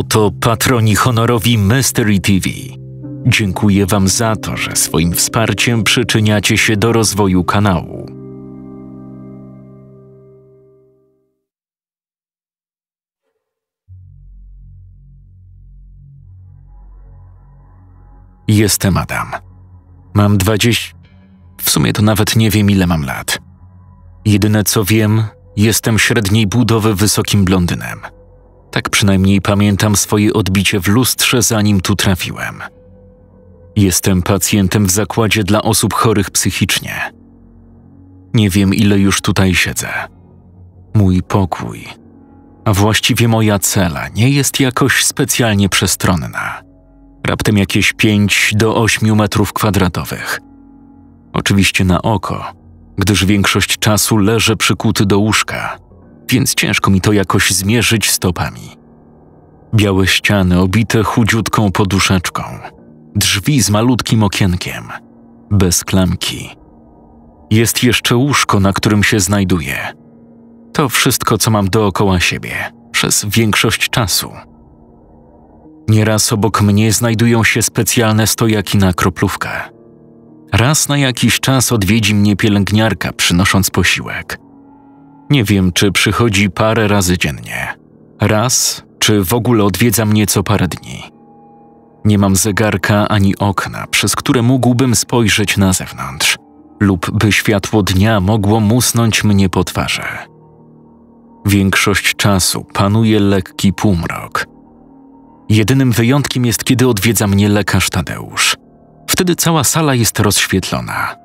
Oto patroni honorowi Mystery TV. Dziękuję Wam za to, że swoim wsparciem przyczyniacie się do rozwoju kanału. Jestem Adam. Mam 20. W sumie to nawet nie wiem, ile mam lat. Jedyne co wiem, jestem średniej budowy wysokim blondynem. Tak przynajmniej pamiętam swoje odbicie w lustrze, zanim tu trafiłem. Jestem pacjentem w zakładzie dla osób chorych psychicznie. Nie wiem, ile już tutaj siedzę. Mój pokój, a właściwie moja cela, nie jest jakoś specjalnie przestronna. Raptem jakieś 5 do 8 metrów kwadratowych. Oczywiście na oko, gdyż większość czasu leżę przykuty do łóżka więc ciężko mi to jakoś zmierzyć stopami. Białe ściany obite chudziutką poduszeczką, drzwi z malutkim okienkiem, bez klamki. Jest jeszcze łóżko, na którym się znajduję. To wszystko, co mam dookoła siebie, przez większość czasu. Nieraz obok mnie znajdują się specjalne stojaki na kroplówkę. Raz na jakiś czas odwiedzi mnie pielęgniarka, przynosząc posiłek – nie wiem, czy przychodzi parę razy dziennie. Raz, czy w ogóle odwiedza mnie co parę dni. Nie mam zegarka ani okna, przez które mógłbym spojrzeć na zewnątrz, lub by światło dnia mogło musnąć mnie po twarzy. Większość czasu panuje lekki półmrok. Jedynym wyjątkiem jest, kiedy odwiedza mnie lekarz Tadeusz. Wtedy cała sala jest rozświetlona.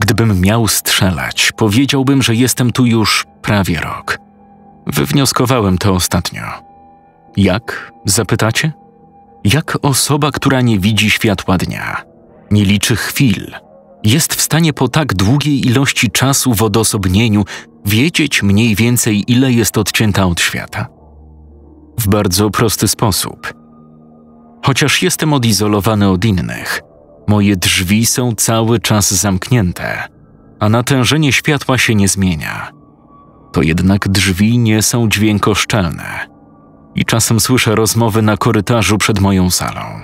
Gdybym miał strzelać, powiedziałbym, że jestem tu już prawie rok. Wywnioskowałem to ostatnio. Jak? Zapytacie? Jak osoba, która nie widzi światła dnia, nie liczy chwil, jest w stanie po tak długiej ilości czasu w odosobnieniu wiedzieć mniej więcej, ile jest odcięta od świata? W bardzo prosty sposób. Chociaż jestem odizolowany od innych, Moje drzwi są cały czas zamknięte, a natężenie światła się nie zmienia. To jednak drzwi nie są dźwiękoszczelne i czasem słyszę rozmowy na korytarzu przed moją salą.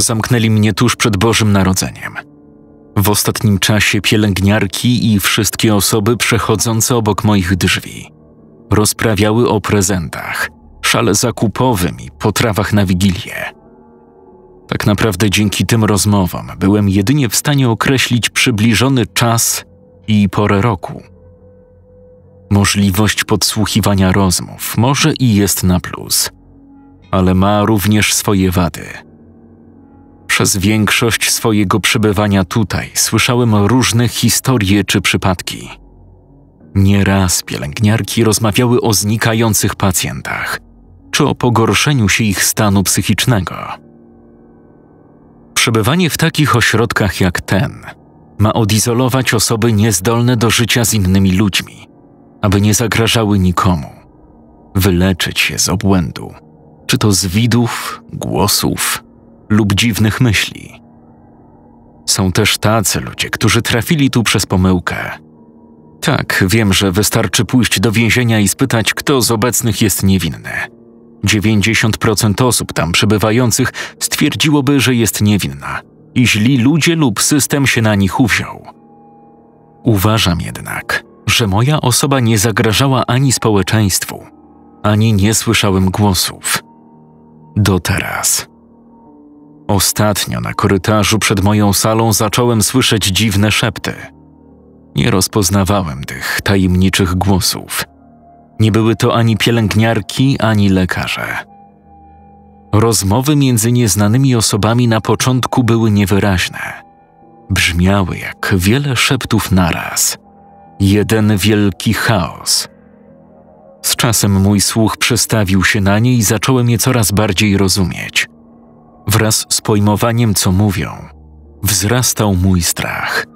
Zamknęli mnie tuż przed Bożym Narodzeniem. W ostatnim czasie pielęgniarki i wszystkie osoby przechodzące obok moich drzwi rozprawiały o prezentach, szale zakupowym i potrawach na wigilię. Tak naprawdę dzięki tym rozmowom byłem jedynie w stanie określić przybliżony czas i porę roku. Możliwość podsłuchiwania rozmów może i jest na plus, ale ma również swoje wady. Przez większość swojego przebywania tutaj słyszałem różne historie czy przypadki. Nieraz pielęgniarki rozmawiały o znikających pacjentach czy o pogorszeniu się ich stanu psychicznego. Przebywanie w takich ośrodkach jak ten ma odizolować osoby niezdolne do życia z innymi ludźmi, aby nie zagrażały nikomu, wyleczyć się z obłędu, czy to z widów, głosów lub dziwnych myśli. Są też tacy ludzie, którzy trafili tu przez pomyłkę. Tak, wiem, że wystarczy pójść do więzienia i spytać, kto z obecnych jest niewinny 90% osób tam przebywających stwierdziłoby, że jest niewinna i źli ludzie lub system się na nich uwziął. Uważam jednak, że moja osoba nie zagrażała ani społeczeństwu, ani nie słyszałem głosów. Do teraz. Ostatnio na korytarzu przed moją salą zacząłem słyszeć dziwne szepty. Nie rozpoznawałem tych tajemniczych głosów. Nie były to ani pielęgniarki, ani lekarze. Rozmowy między nieznanymi osobami na początku były niewyraźne. Brzmiały jak wiele szeptów naraz. Jeden wielki chaos. Z czasem mój słuch przestawił się na nie i zacząłem je coraz bardziej rozumieć. Wraz z pojmowaniem, co mówią, wzrastał mój strach.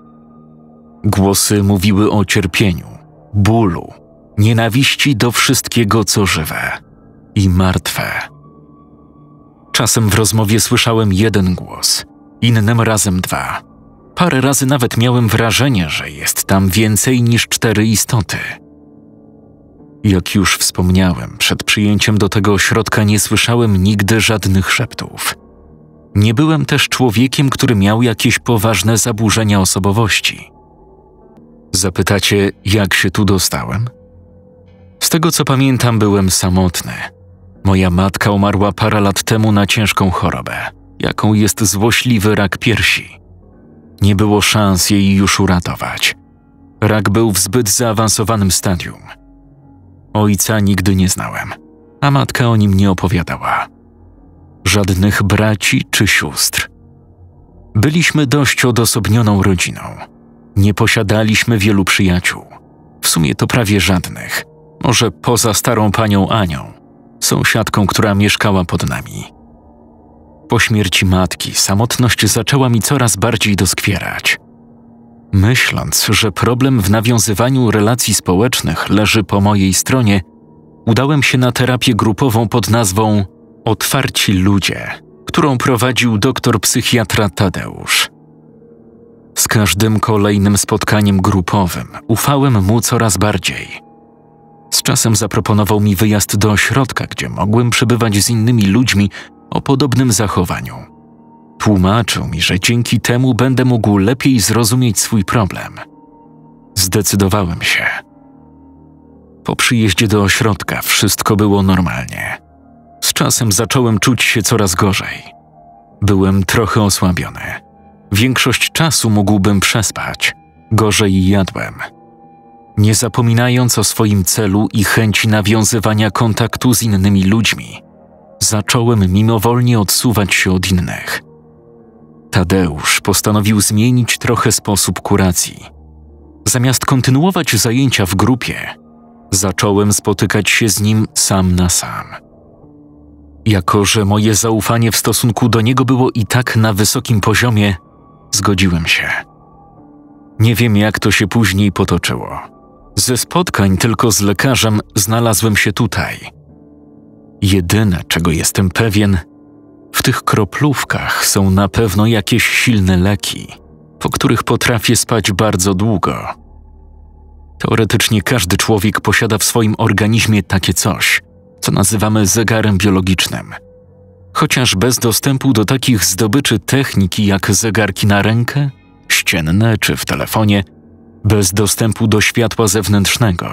Głosy mówiły o cierpieniu, bólu, nienawiści do wszystkiego, co żywe i martwe. Czasem w rozmowie słyszałem jeden głos, innym razem dwa. Parę razy nawet miałem wrażenie, że jest tam więcej niż cztery istoty. Jak już wspomniałem, przed przyjęciem do tego ośrodka nie słyszałem nigdy żadnych szeptów. Nie byłem też człowiekiem, który miał jakieś poważne zaburzenia osobowości. Zapytacie, jak się tu dostałem? Z tego co pamiętam, byłem samotny. Moja matka umarła parę lat temu na ciężką chorobę, jaką jest złośliwy rak piersi. Nie było szans jej już uratować. Rak był w zbyt zaawansowanym stadium. Ojca nigdy nie znałem, a matka o nim nie opowiadała. Żadnych braci czy sióstr. Byliśmy dość odosobnioną rodziną. Nie posiadaliśmy wielu przyjaciół. W sumie to prawie żadnych – może poza starą panią Anią, sąsiadką, która mieszkała pod nami. Po śmierci matki samotność zaczęła mi coraz bardziej doskwierać. Myśląc, że problem w nawiązywaniu relacji społecznych leży po mojej stronie, udałem się na terapię grupową pod nazwą Otwarci Ludzie, którą prowadził doktor psychiatra Tadeusz. Z każdym kolejnym spotkaniem grupowym ufałem mu coraz bardziej. Z czasem zaproponował mi wyjazd do ośrodka, gdzie mogłem przebywać z innymi ludźmi o podobnym zachowaniu. Tłumaczył mi, że dzięki temu będę mógł lepiej zrozumieć swój problem. Zdecydowałem się. Po przyjeździe do ośrodka wszystko było normalnie. Z czasem zacząłem czuć się coraz gorzej. Byłem trochę osłabiony. Większość czasu mógłbym przespać. Gorzej jadłem nie zapominając o swoim celu i chęci nawiązywania kontaktu z innymi ludźmi, zacząłem mimowolnie odsuwać się od innych. Tadeusz postanowił zmienić trochę sposób kuracji. Zamiast kontynuować zajęcia w grupie, zacząłem spotykać się z nim sam na sam. Jako, że moje zaufanie w stosunku do niego było i tak na wysokim poziomie, zgodziłem się. Nie wiem, jak to się później potoczyło. Ze spotkań tylko z lekarzem znalazłem się tutaj. Jedyne, czego jestem pewien, w tych kroplówkach są na pewno jakieś silne leki, po których potrafię spać bardzo długo. Teoretycznie każdy człowiek posiada w swoim organizmie takie coś, co nazywamy zegarem biologicznym. Chociaż bez dostępu do takich zdobyczy techniki jak zegarki na rękę, ścienne czy w telefonie – bez dostępu do światła zewnętrznego.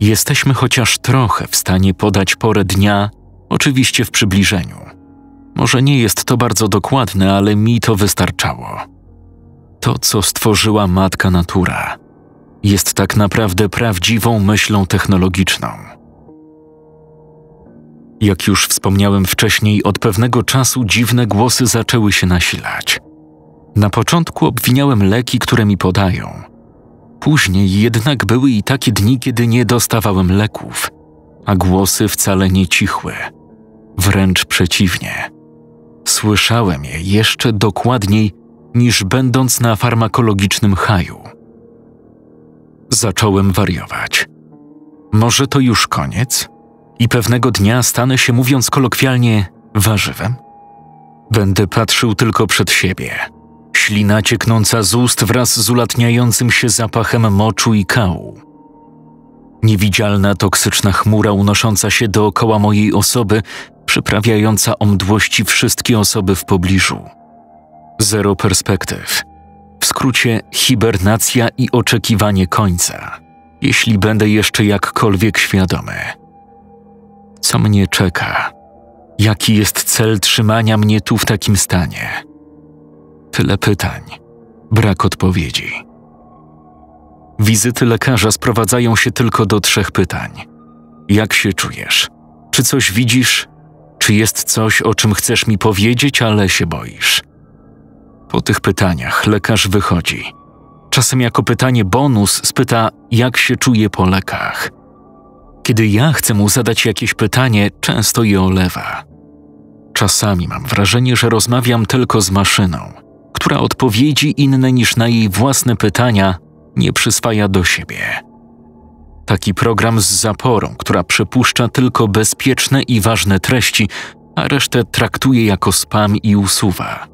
Jesteśmy chociaż trochę w stanie podać porę dnia, oczywiście w przybliżeniu. Może nie jest to bardzo dokładne, ale mi to wystarczało. To, co stworzyła matka natura, jest tak naprawdę prawdziwą myślą technologiczną. Jak już wspomniałem wcześniej, od pewnego czasu dziwne głosy zaczęły się nasilać. Na początku obwiniałem leki, które mi podają, Później jednak były i takie dni, kiedy nie dostawałem leków, a głosy wcale nie cichły. Wręcz przeciwnie. Słyszałem je jeszcze dokładniej niż będąc na farmakologicznym haju. Zacząłem wariować. Może to już koniec? I pewnego dnia stanę się, mówiąc kolokwialnie, warzywem? Będę patrzył tylko przed siebie Ślina cieknąca z ust wraz z ulatniającym się zapachem moczu i kału. Niewidzialna toksyczna chmura unosząca się dookoła mojej osoby, przyprawiająca o mdłości wszystkie osoby w pobliżu. Zero perspektyw. W skrócie hibernacja i oczekiwanie końca, jeśli będę jeszcze jakkolwiek świadomy. Co mnie czeka? Jaki jest cel trzymania mnie tu w takim stanie? Tyle pytań, brak odpowiedzi. Wizyty lekarza sprowadzają się tylko do trzech pytań: jak się czujesz? Czy coś widzisz? Czy jest coś, o czym chcesz mi powiedzieć, ale się boisz? Po tych pytaniach lekarz wychodzi. Czasem jako pytanie bonus spyta, jak się czuje po lekach. Kiedy ja chcę mu zadać jakieś pytanie, często je olewa. Czasami mam wrażenie, że rozmawiam tylko z maszyną która odpowiedzi inne niż na jej własne pytania nie przyswaja do siebie. Taki program z zaporą, która przepuszcza tylko bezpieczne i ważne treści, a resztę traktuje jako spam i usuwa.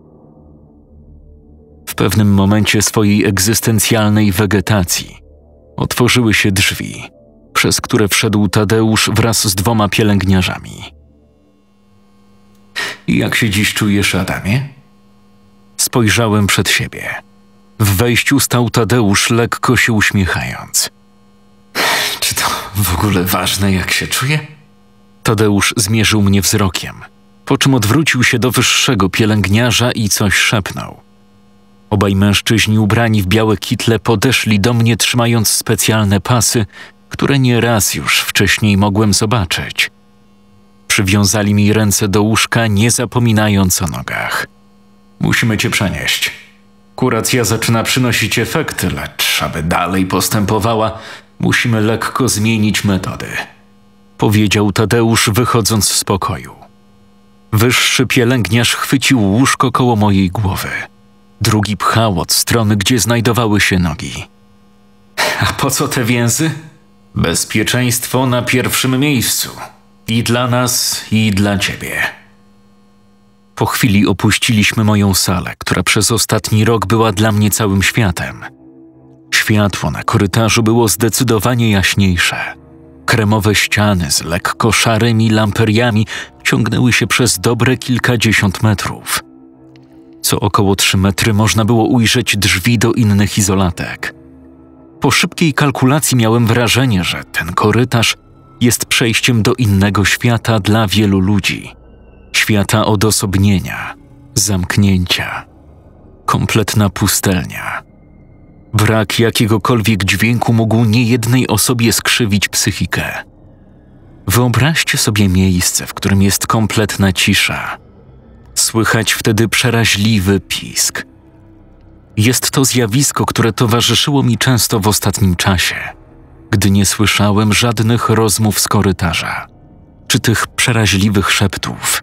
W pewnym momencie swojej egzystencjalnej wegetacji otworzyły się drzwi, przez które wszedł Tadeusz wraz z dwoma pielęgniarzami. Jak się dziś czujesz, Adamie? Spojrzałem przed siebie. W wejściu stał Tadeusz, lekko się uśmiechając. Czy to w ogóle ważne, jak się czuję? Tadeusz zmierzył mnie wzrokiem, po czym odwrócił się do wyższego pielęgniarza i coś szepnął. Obaj mężczyźni ubrani w białe kitle podeszli do mnie trzymając specjalne pasy, które nie raz już wcześniej mogłem zobaczyć. Przywiązali mi ręce do łóżka, nie zapominając o nogach. Musimy cię przenieść. Kuracja zaczyna przynosić efekty, lecz aby dalej postępowała, musimy lekko zmienić metody. Powiedział Tadeusz, wychodząc z pokoju. Wyższy pielęgniarz chwycił łóżko koło mojej głowy. Drugi pchał od strony, gdzie znajdowały się nogi. A po co te więzy? Bezpieczeństwo na pierwszym miejscu. I dla nas, i dla ciebie. Po chwili opuściliśmy moją salę, która przez ostatni rok była dla mnie całym światem. Światło na korytarzu było zdecydowanie jaśniejsze. Kremowe ściany z lekko szarymi lamperiami ciągnęły się przez dobre kilkadziesiąt metrów. Co około trzy metry można było ujrzeć drzwi do innych izolatek. Po szybkiej kalkulacji miałem wrażenie, że ten korytarz jest przejściem do innego świata dla wielu ludzi świata odosobnienia, zamknięcia, kompletna pustelnia. Brak jakiegokolwiek dźwięku mógł niejednej osobie skrzywić psychikę. Wyobraźcie sobie miejsce, w którym jest kompletna cisza. Słychać wtedy przeraźliwy pisk. Jest to zjawisko, które towarzyszyło mi często w ostatnim czasie, gdy nie słyszałem żadnych rozmów z korytarza, czy tych przeraźliwych szeptów,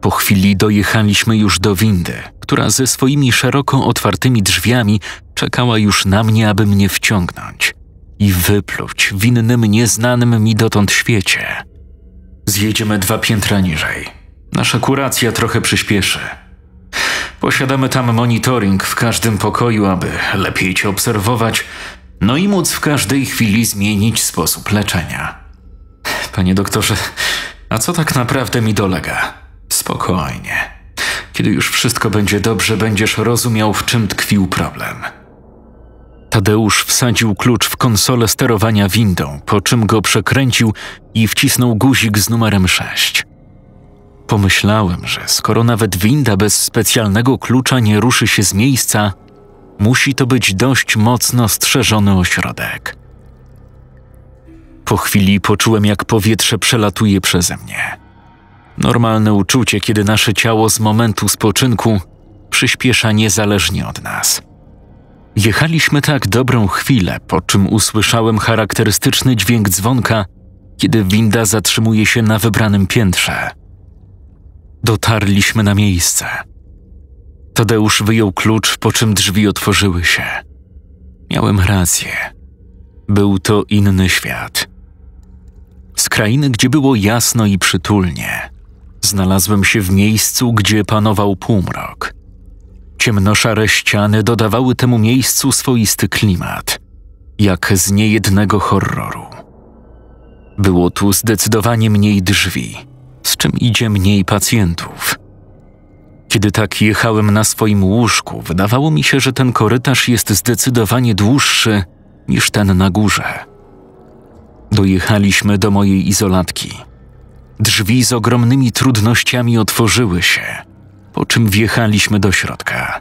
po chwili dojechaliśmy już do windy, która ze swoimi szeroko otwartymi drzwiami czekała już na mnie, aby mnie wciągnąć i wypluć w innym nieznanym mi dotąd świecie. Zjedziemy dwa piętra niżej. Nasza kuracja trochę przyspieszy. Posiadamy tam monitoring w każdym pokoju, aby lepiej cię obserwować, no i móc w każdej chwili zmienić sposób leczenia. Panie doktorze, a co tak naprawdę mi dolega? Spokojnie. Kiedy już wszystko będzie dobrze, będziesz rozumiał, w czym tkwił problem. Tadeusz wsadził klucz w konsolę sterowania windą, po czym go przekręcił i wcisnął guzik z numerem 6. Pomyślałem, że skoro nawet winda bez specjalnego klucza nie ruszy się z miejsca, musi to być dość mocno strzeżony ośrodek. Po chwili poczułem, jak powietrze przelatuje przeze mnie. Normalne uczucie, kiedy nasze ciało z momentu spoczynku przyspiesza niezależnie od nas. Jechaliśmy tak dobrą chwilę, po czym usłyszałem charakterystyczny dźwięk dzwonka, kiedy winda zatrzymuje się na wybranym piętrze. Dotarliśmy na miejsce. Tadeusz wyjął klucz, po czym drzwi otworzyły się. Miałem rację. Był to inny świat. Z krainy, gdzie było jasno i przytulnie. Znalazłem się w miejscu, gdzie panował półmrok. Ciemnoszare ściany dodawały temu miejscu swoisty klimat, jak z niejednego horroru. Było tu zdecydowanie mniej drzwi, z czym idzie mniej pacjentów. Kiedy tak jechałem na swoim łóżku, wydawało mi się, że ten korytarz jest zdecydowanie dłuższy niż ten na górze. Dojechaliśmy do mojej izolatki. Drzwi z ogromnymi trudnościami otworzyły się, po czym wjechaliśmy do środka.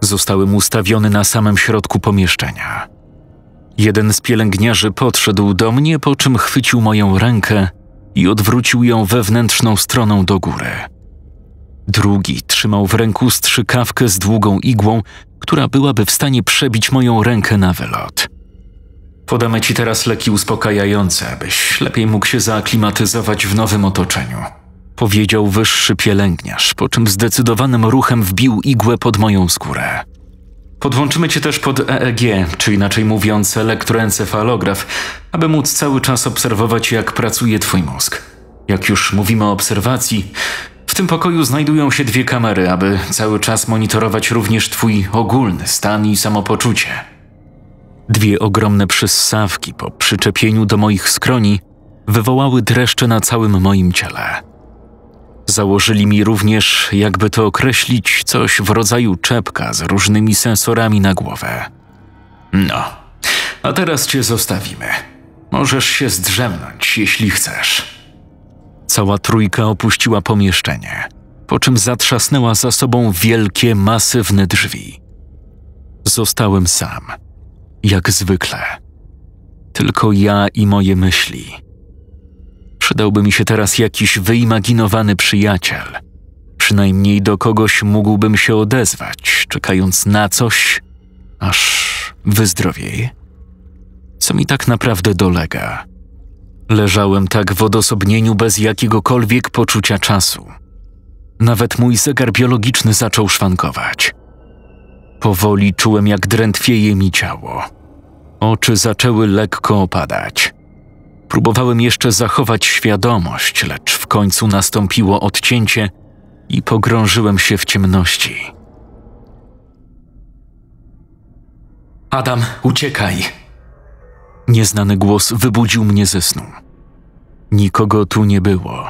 Zostałem ustawiony na samym środku pomieszczenia. Jeden z pielęgniarzy podszedł do mnie, po czym chwycił moją rękę i odwrócił ją wewnętrzną stroną do góry. Drugi trzymał w ręku strzykawkę z długą igłą, która byłaby w stanie przebić moją rękę na wylot. Podamy ci teraz leki uspokajające, abyś lepiej mógł się zaaklimatyzować w nowym otoczeniu. Powiedział wyższy pielęgniarz, po czym zdecydowanym ruchem wbił igłę pod moją skórę. Podłączymy cię też pod EEG, czy inaczej mówiąc elektroencefalograf, aby móc cały czas obserwować, jak pracuje twój mózg. Jak już mówimy o obserwacji, w tym pokoju znajdują się dwie kamery, aby cały czas monitorować również twój ogólny stan i samopoczucie. Dwie ogromne przyssawki po przyczepieniu do moich skroni wywołały dreszcze na całym moim ciele. Założyli mi również, jakby to określić, coś w rodzaju czepka z różnymi sensorami na głowę. No, a teraz cię zostawimy. Możesz się zdrzemnąć, jeśli chcesz. Cała trójka opuściła pomieszczenie, po czym zatrzasnęła za sobą wielkie, masywne drzwi. Zostałem sam jak zwykle. Tylko ja i moje myśli. Przydałby mi się teraz jakiś wyimaginowany przyjaciel. Przynajmniej do kogoś mógłbym się odezwać, czekając na coś, aż wyzdrowieje. Co mi tak naprawdę dolega. Leżałem tak w odosobnieniu bez jakiegokolwiek poczucia czasu. Nawet mój zegar biologiczny zaczął szwankować. Powoli czułem, jak drętwieje mi ciało. Oczy zaczęły lekko opadać. Próbowałem jeszcze zachować świadomość, lecz w końcu nastąpiło odcięcie i pogrążyłem się w ciemności. Adam, uciekaj! Nieznany głos wybudził mnie ze snu. Nikogo tu nie było.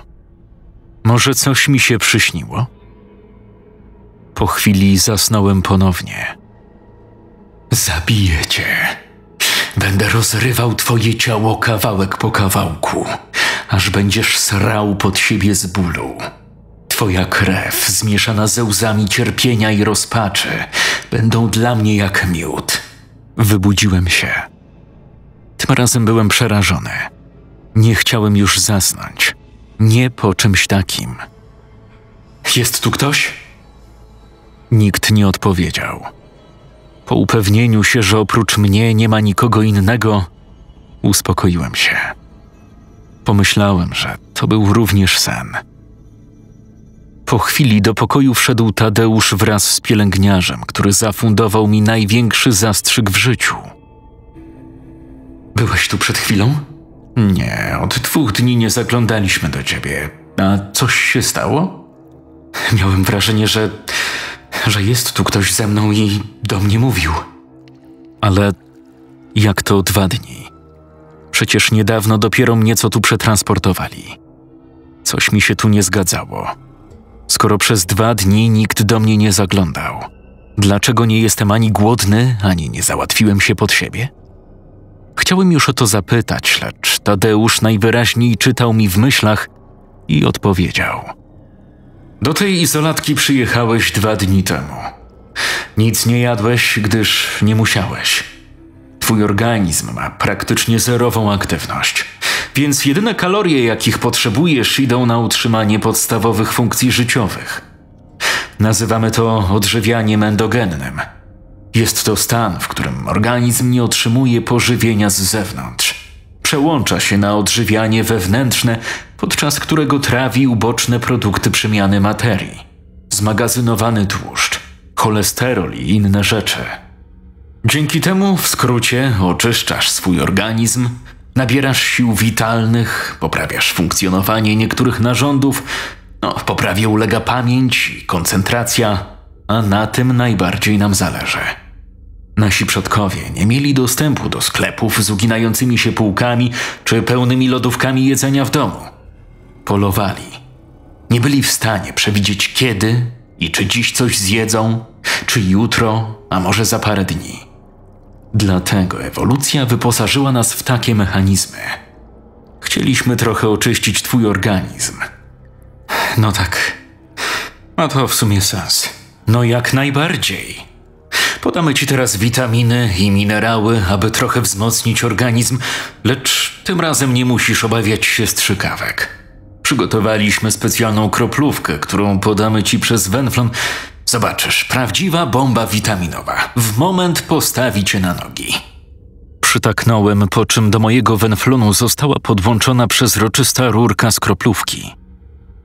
Może coś mi się przyśniło? Po chwili zasnąłem ponownie. Zabijecie. cię. Będę rozrywał twoje ciało kawałek po kawałku, aż będziesz srał pod siebie z bólu. Twoja krew, zmieszana ze łzami cierpienia i rozpaczy, będą dla mnie jak miód. Wybudziłem się. Tym razem byłem przerażony. Nie chciałem już zasnąć. Nie po czymś takim. Jest tu ktoś? Nikt nie odpowiedział. Po upewnieniu się, że oprócz mnie nie ma nikogo innego, uspokoiłem się. Pomyślałem, że to był również sen. Po chwili do pokoju wszedł Tadeusz wraz z pielęgniarzem, który zafundował mi największy zastrzyk w życiu. Byłeś tu przed chwilą? Nie, od dwóch dni nie zaglądaliśmy do ciebie. A coś się stało? Miałem wrażenie, że że jest tu ktoś ze mną i do mnie mówił. Ale jak to dwa dni? Przecież niedawno dopiero mnie co tu przetransportowali. Coś mi się tu nie zgadzało. Skoro przez dwa dni nikt do mnie nie zaglądał, dlaczego nie jestem ani głodny, ani nie załatwiłem się pod siebie? Chciałem już o to zapytać, lecz Tadeusz najwyraźniej czytał mi w myślach i odpowiedział – do tej izolatki przyjechałeś dwa dni temu. Nic nie jadłeś, gdyż nie musiałeś. Twój organizm ma praktycznie zerową aktywność, więc jedyne kalorie, jakich potrzebujesz, idą na utrzymanie podstawowych funkcji życiowych. Nazywamy to odżywianiem endogennym. Jest to stan, w którym organizm nie otrzymuje pożywienia z zewnątrz. Przełącza się na odżywianie wewnętrzne podczas którego trawi uboczne produkty przemiany materii, zmagazynowany tłuszcz, cholesterol i inne rzeczy. Dzięki temu, w skrócie, oczyszczasz swój organizm, nabierasz sił witalnych, poprawiasz funkcjonowanie niektórych narządów, no, poprawie ulega pamięć i koncentracja, a na tym najbardziej nam zależy. Nasi przodkowie nie mieli dostępu do sklepów z uginającymi się półkami czy pełnymi lodówkami jedzenia w domu polowali. Nie byli w stanie przewidzieć kiedy i czy dziś coś zjedzą, czy jutro, a może za parę dni. Dlatego ewolucja wyposażyła nas w takie mechanizmy. Chcieliśmy trochę oczyścić twój organizm. No tak. Ma to w sumie sens. No jak najbardziej. Podamy ci teraz witaminy i minerały, aby trochę wzmocnić organizm, lecz tym razem nie musisz obawiać się strzykawek. Przygotowaliśmy specjalną kroplówkę, którą podamy ci przez Wenflon. Zobaczysz, prawdziwa bomba witaminowa. W moment postawi cię na nogi. Przytaknąłem, po czym do mojego wenflonu została podłączona przezroczysta rurka z kroplówki.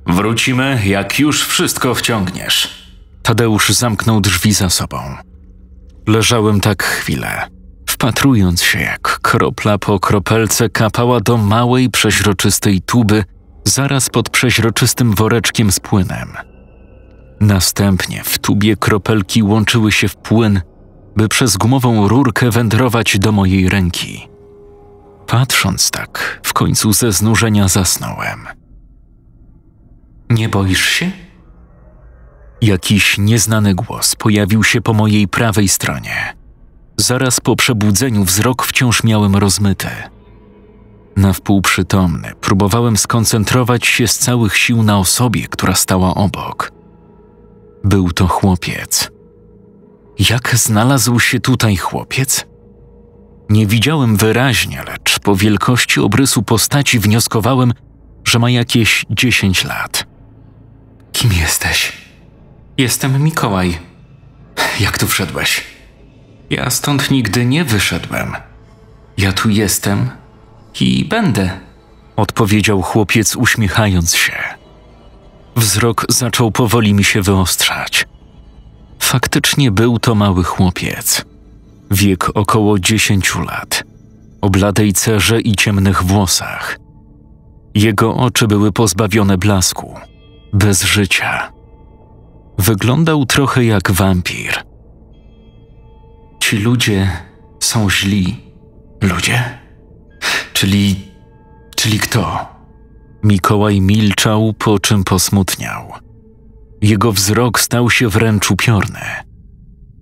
Wrócimy, jak już wszystko wciągniesz. Tadeusz zamknął drzwi za sobą. Leżałem tak chwilę, wpatrując się, jak kropla po kropelce kapała do małej, przeźroczystej tuby – zaraz pod przeźroczystym woreczkiem z płynem. Następnie w tubie kropelki łączyły się w płyn, by przez gumową rurkę wędrować do mojej ręki. Patrząc tak, w końcu ze znużenia zasnąłem. Nie boisz się? Jakiś nieznany głos pojawił się po mojej prawej stronie. Zaraz po przebudzeniu wzrok wciąż miałem rozmyty. Na wpół przytomny, próbowałem skoncentrować się z całych sił na osobie, która stała obok. Był to chłopiec. Jak znalazł się tutaj chłopiec? Nie widziałem wyraźnie, lecz po wielkości obrysu postaci wnioskowałem, że ma jakieś 10 lat. Kim jesteś? Jestem Mikołaj. Jak tu wszedłeś? Ja stąd nigdy nie wyszedłem. Ja tu jestem, i będę, odpowiedział chłopiec uśmiechając się. Wzrok zaczął powoli mi się wyostrzać. Faktycznie był to mały chłopiec. Wiek około dziesięciu lat. O bladej cerze i ciemnych włosach. Jego oczy były pozbawione blasku, bez życia. Wyglądał trochę jak wampir. Ci ludzie są źli. Ludzie? Czyli. czyli kto? Mikołaj milczał, po czym posmutniał. Jego wzrok stał się wręcz upiorny.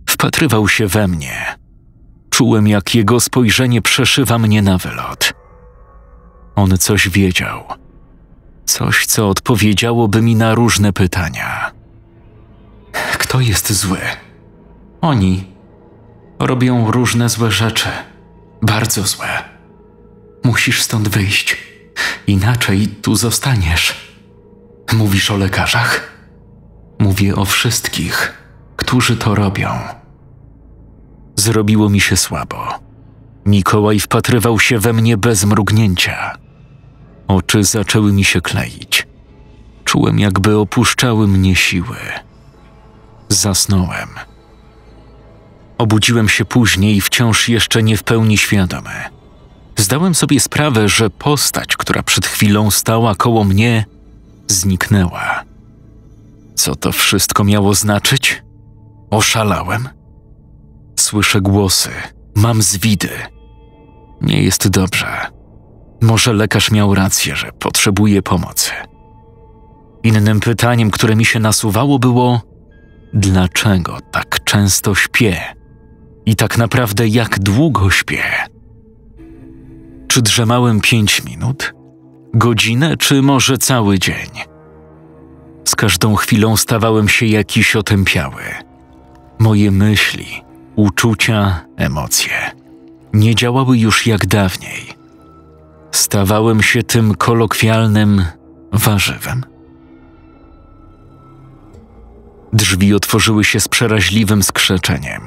Wpatrywał się we mnie. Czułem, jak jego spojrzenie przeszywa mnie na wylot. On coś wiedział. Coś, co odpowiedziałoby mi na różne pytania. Kto jest zły? Oni robią różne złe rzeczy. Bardzo złe. Musisz stąd wyjść, inaczej tu zostaniesz. Mówisz o lekarzach? Mówię o wszystkich, którzy to robią. Zrobiło mi się słabo. Mikołaj wpatrywał się we mnie bez mrugnięcia. Oczy zaczęły mi się kleić. Czułem, jakby opuszczały mnie siły. Zasnąłem. Obudziłem się później, wciąż jeszcze nie w pełni świadomy zdałem sobie sprawę, że postać, która przed chwilą stała koło mnie, zniknęła. Co to wszystko miało znaczyć? Oszalałem. Słyszę głosy, mam zwidy. Nie jest dobrze. Może lekarz miał rację, że potrzebuje pomocy. Innym pytaniem, które mi się nasuwało, było: dlaczego tak często śpię? I tak naprawdę jak długo śpię? Czy drzemałem pięć minut, godzinę, czy może cały dzień? Z każdą chwilą stawałem się jakiś otępiały. Moje myśli, uczucia, emocje nie działały już jak dawniej. Stawałem się tym kolokwialnym warzywem. Drzwi otworzyły się z przeraźliwym skrzeczeniem.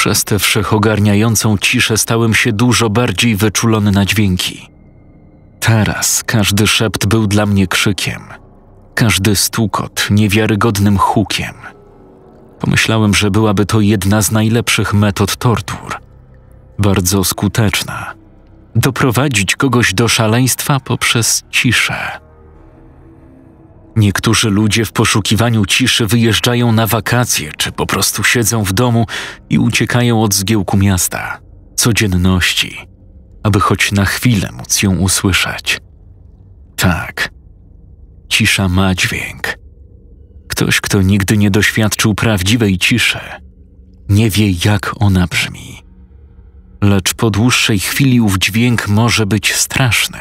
Przez tę wszechogarniającą ciszę stałem się dużo bardziej wyczulony na dźwięki. Teraz każdy szept był dla mnie krzykiem, każdy stukot niewiarygodnym hukiem. Pomyślałem, że byłaby to jedna z najlepszych metod tortur. Bardzo skuteczna. Doprowadzić kogoś do szaleństwa poprzez ciszę. Niektórzy ludzie w poszukiwaniu ciszy wyjeżdżają na wakacje, czy po prostu siedzą w domu i uciekają od zgiełku miasta, codzienności, aby choć na chwilę móc ją usłyszeć. Tak, cisza ma dźwięk. Ktoś, kto nigdy nie doświadczył prawdziwej ciszy, nie wie, jak ona brzmi. Lecz po dłuższej chwili ów dźwięk może być straszny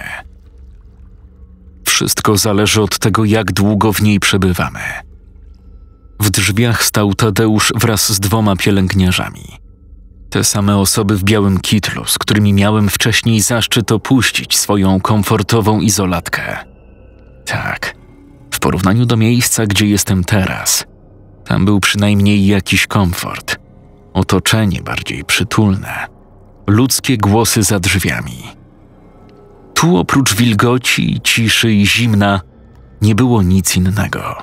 wszystko zależy od tego, jak długo w niej przebywamy. W drzwiach stał Tadeusz wraz z dwoma pielęgniarzami. Te same osoby w białym kitlu, z którymi miałem wcześniej zaszczyt opuścić swoją komfortową izolatkę. Tak, w porównaniu do miejsca, gdzie jestem teraz, tam był przynajmniej jakiś komfort, otoczenie bardziej przytulne, ludzkie głosy za drzwiami. Tu oprócz wilgoci, ciszy i zimna nie było nic innego.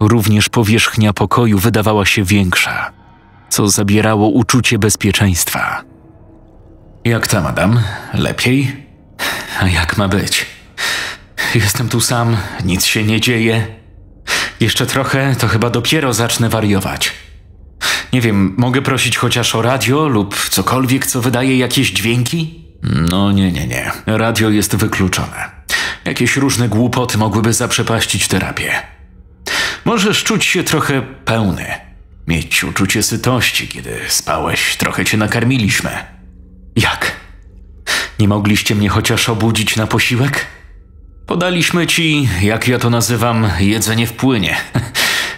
Również powierzchnia pokoju wydawała się większa, co zabierało uczucie bezpieczeństwa. Jak tam, Adam? Lepiej? A jak ma być? Jestem tu sam, nic się nie dzieje. Jeszcze trochę, to chyba dopiero zacznę wariować. Nie wiem, mogę prosić chociaż o radio lub cokolwiek, co wydaje jakieś dźwięki? No nie, nie, nie. Radio jest wykluczone. Jakieś różne głupoty mogłyby zaprzepaścić terapię. Możesz czuć się trochę pełny, mieć uczucie sytości, kiedy spałeś, trochę cię nakarmiliśmy. Jak? Nie mogliście mnie chociaż obudzić na posiłek? Podaliśmy ci, jak ja to nazywam, jedzenie w płynie.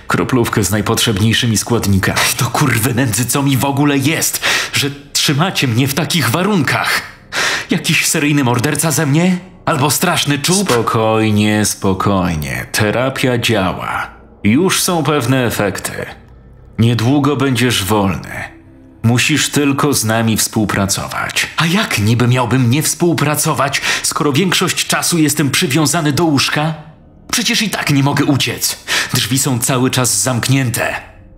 Kroplówkę z najpotrzebniejszymi składnikami. To kurwy nędzy, co mi w ogóle jest, że trzymacie mnie w takich warunkach. Jakiś seryjny morderca ze mnie? Albo straszny czub? Spokojnie, spokojnie. Terapia działa. Już są pewne efekty. Niedługo będziesz wolny. Musisz tylko z nami współpracować. A jak niby miałbym nie współpracować, skoro większość czasu jestem przywiązany do łóżka? Przecież i tak nie mogę uciec. Drzwi są cały czas zamknięte.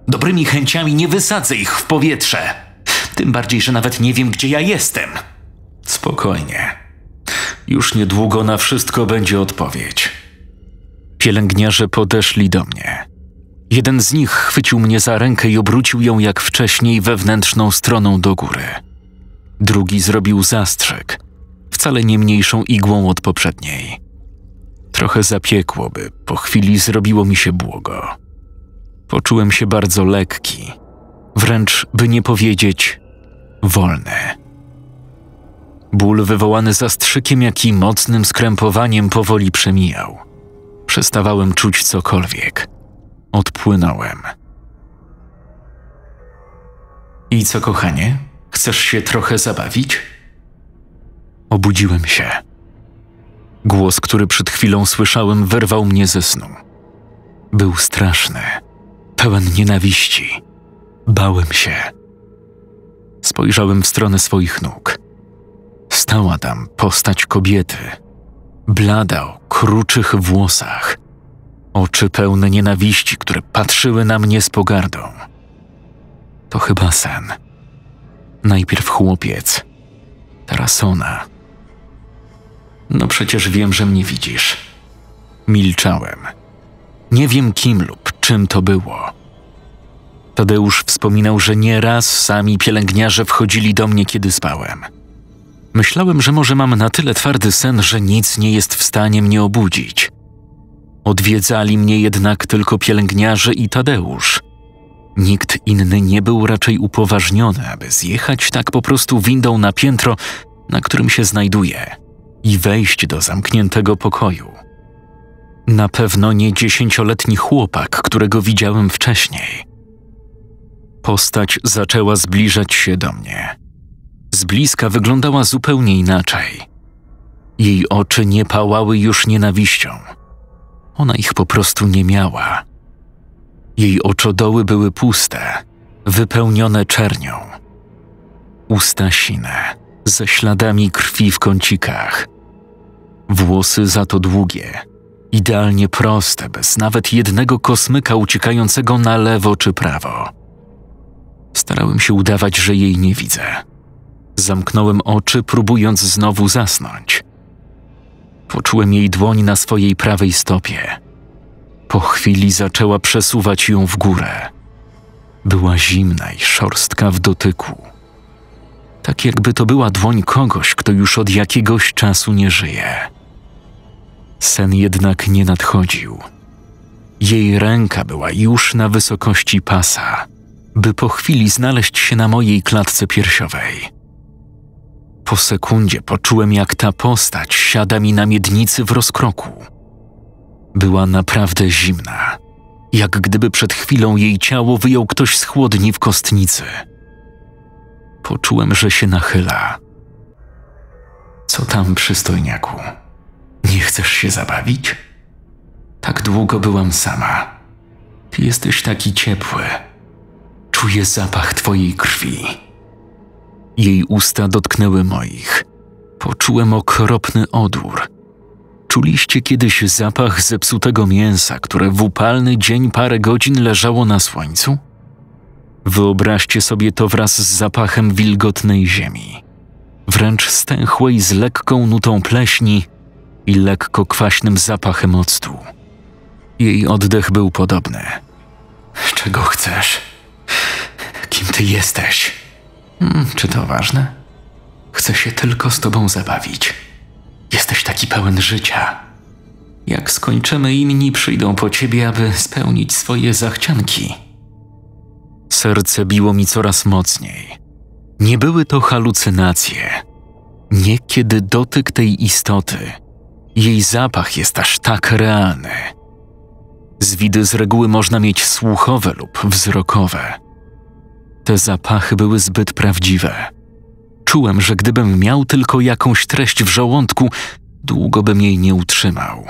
Dobrymi chęciami nie wysadzę ich w powietrze. Tym bardziej, że nawet nie wiem, gdzie ja jestem. Spokojnie. Już niedługo na wszystko będzie odpowiedź. Pielęgniarze podeszli do mnie. Jeden z nich chwycił mnie za rękę i obrócił ją jak wcześniej wewnętrzną stroną do góry. Drugi zrobił zastrzyk, wcale nie mniejszą igłą od poprzedniej. Trochę zapiekło, by po chwili zrobiło mi się błogo. Poczułem się bardzo lekki, wręcz by nie powiedzieć wolny. Ból wywołany zastrzykiem, jak i mocnym skrępowaniem powoli przemijał. Przestawałem czuć cokolwiek. Odpłynąłem. I co, kochanie? Chcesz się trochę zabawić? Obudziłem się. Głos, który przed chwilą słyszałem, wyrwał mnie ze snu. Był straszny, pełen nienawiści. Bałem się. Spojrzałem w stronę swoich nóg. Stała tam postać kobiety, blada o kruczych włosach, oczy pełne nienawiści, które patrzyły na mnie z pogardą. To chyba sen. Najpierw chłopiec, teraz ona. No przecież wiem, że mnie widzisz. Milczałem. Nie wiem kim lub czym to było. Tadeusz wspominał, że nieraz sami pielęgniarze wchodzili do mnie, kiedy spałem. Myślałem, że może mam na tyle twardy sen, że nic nie jest w stanie mnie obudzić. Odwiedzali mnie jednak tylko pielęgniarze i Tadeusz. Nikt inny nie był raczej upoważniony, aby zjechać tak po prostu windą na piętro, na którym się znajduję, i wejść do zamkniętego pokoju. Na pewno nie dziesięcioletni chłopak, którego widziałem wcześniej. Postać zaczęła zbliżać się do mnie z bliska wyglądała zupełnie inaczej. Jej oczy nie pałały już nienawiścią. Ona ich po prostu nie miała. Jej oczodoły były puste, wypełnione czernią. Usta sine, ze śladami krwi w kącikach. Włosy za to długie, idealnie proste, bez nawet jednego kosmyka uciekającego na lewo czy prawo. Starałem się udawać, że jej nie widzę. Zamknąłem oczy, próbując znowu zasnąć. Poczułem jej dłoń na swojej prawej stopie. Po chwili zaczęła przesuwać ją w górę. Była zimna i szorstka w dotyku. Tak jakby to była dłoń kogoś, kto już od jakiegoś czasu nie żyje. Sen jednak nie nadchodził. Jej ręka była już na wysokości pasa, by po chwili znaleźć się na mojej klatce piersiowej. Po sekundzie poczułem, jak ta postać siada mi na miednicy w rozkroku. Była naprawdę zimna, jak gdyby przed chwilą jej ciało wyjął ktoś z chłodni w kostnicy. Poczułem, że się nachyla. Co tam, przystojniaku? Nie chcesz się zabawić? Tak długo byłam sama. Ty jesteś taki ciepły. Czuję zapach twojej krwi. Jej usta dotknęły moich. Poczułem okropny odór. Czuliście kiedyś zapach zepsutego mięsa, które w upalny dzień parę godzin leżało na słońcu? Wyobraźcie sobie to wraz z zapachem wilgotnej ziemi, wręcz stęchłej z lekką nutą pleśni i lekko kwaśnym zapachem octu. Jej oddech był podobny. Czego chcesz? Kim ty jesteś? Hmm, czy to ważne? Chcę się tylko z tobą zabawić. Jesteś taki pełen życia. Jak skończymy, inni przyjdą po ciebie, aby spełnić swoje zachcianki. Serce biło mi coraz mocniej. Nie były to halucynacje. Niekiedy dotyk tej istoty, jej zapach jest aż tak realny. Zwidy z reguły można mieć słuchowe lub wzrokowe te zapachy były zbyt prawdziwe. Czułem, że gdybym miał tylko jakąś treść w żołądku, długo bym jej nie utrzymał.